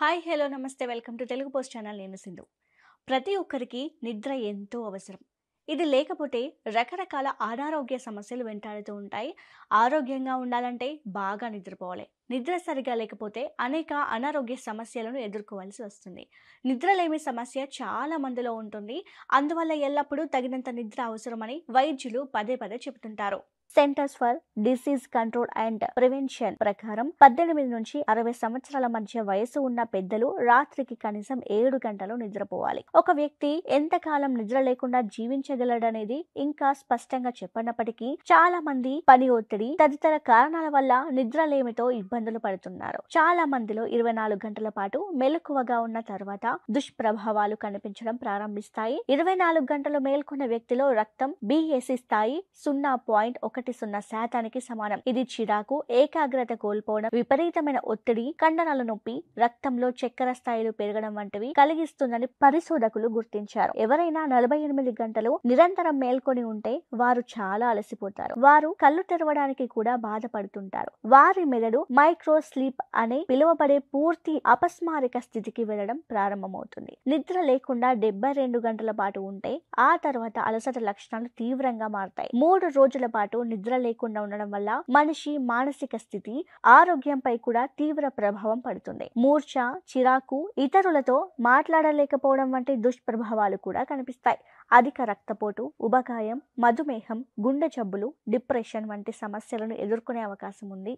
hi hello నమస్తే welcome to Telugu post channel నేను సింధు ప్రతి ఒక్కరికి నిద్ర ఎంతో అవసరం ఇది లేకపోతే రకరకాల అనారోగ్య సమస్యలు వెంటాడుతూ ఉంటాయి ఆరోగ్యంగా ఉండాలంటే బాగా నిద్రపోవాలి నిద్ర సరిగా లేకపోతే అనేక అనారోగ్య సమస్యలను ఎదుర్కోవాల్సి వస్తుంది నిద్రలేమి సమస్య చాలా మందిలో ఉంటుంది అందువల్ల ఎల్లప్పుడూ తగినంత నిద్ర అవసరమని వైద్యులు పదే పదే చెబుతుంటారు centers for disease control and prevention ప్రకారం పద్దెనిమిది నుంచి అరవై సంవత్సరాల మధ్య వయసు ఉన్న పెద్దలు రాత్రికి కనీసం ఏడు గంటలు నిద్రపోవాలి ఒక వ్యక్తి ఎంతకాలం నిద్ర లేకుండా జీవించగలడనేది ఇంకా స్పష్టంగా చెప్పనప్పటికీ చాలా మంది పని ఒత్తిడి తదితర కారణాల వల్ల నిద్రలేమితో ఇబ్బంది ఇబ్బందులు పడుతున్నారు చాలా మందిలో ఇరవై నాలుగు గంటల పాటు మెలకువగా ఉన్న తర్వాత దుష్ప్రభావాలు కనిపించడం ప్రారంభిస్తాయి ఇరవై నాలుగు గంటలు మేల్కొన్న వ్యక్తిలో రక్తం బిఎస్సి స్థాయి సున్నా పాయింట్ ఒకటి సున్నా శాతానికి సమానం ఇది చిరాకు ఏకాగ్రత కోల్పోవడం విపరీతమైన ఒత్తిడి కండరాల నొప్పి రక్తంలో చక్కెర స్థాయిలు పెరగడం వంటివి కలిగిస్తుందని పరిశోధకులు గుర్తించారు ఎవరైనా నలభై ఎనిమిది గంటలు నిరంతరం మేల్కొని ఉంటే వారు చాలా అలసిపోతారు వారు కళ్ళు తెరవడానికి కూడా బాధపడుతుంటారు వారి మెదడు మైక్రో స్లీప్ అనే పిలువబడే పూర్తి అపస్మారిక స్థితికి వెళ్లడం ప్రారంభమవుతుంది నిద్ర లేకుండా డెబ్బై రెండు గంటల పాటు ఉంటే ఆ తర్వాత అలసట లక్షణాలు తీవ్రంగా మారతాయి మూడు రోజుల పాటు నిద్ర లేకుండా ఉండడం వల్ల మనిషి మానసిక స్థితి ఆరోగ్యంపై కూడా తీవ్ర ప్రభావం పడుతుంది మూర్ఛ చిరాకు ఇతరులతో మాట్లాడలేకపోవడం వంటి దుష్ప్రభావాలు కూడా కనిపిస్తాయి అధిక రక్తపోటు ఉబకాయం మధుమేహం గుండె జబ్బులు డిప్రెషన్ వంటి సమస్యలను ఎదుర్కొనే అవకాశం ఉంది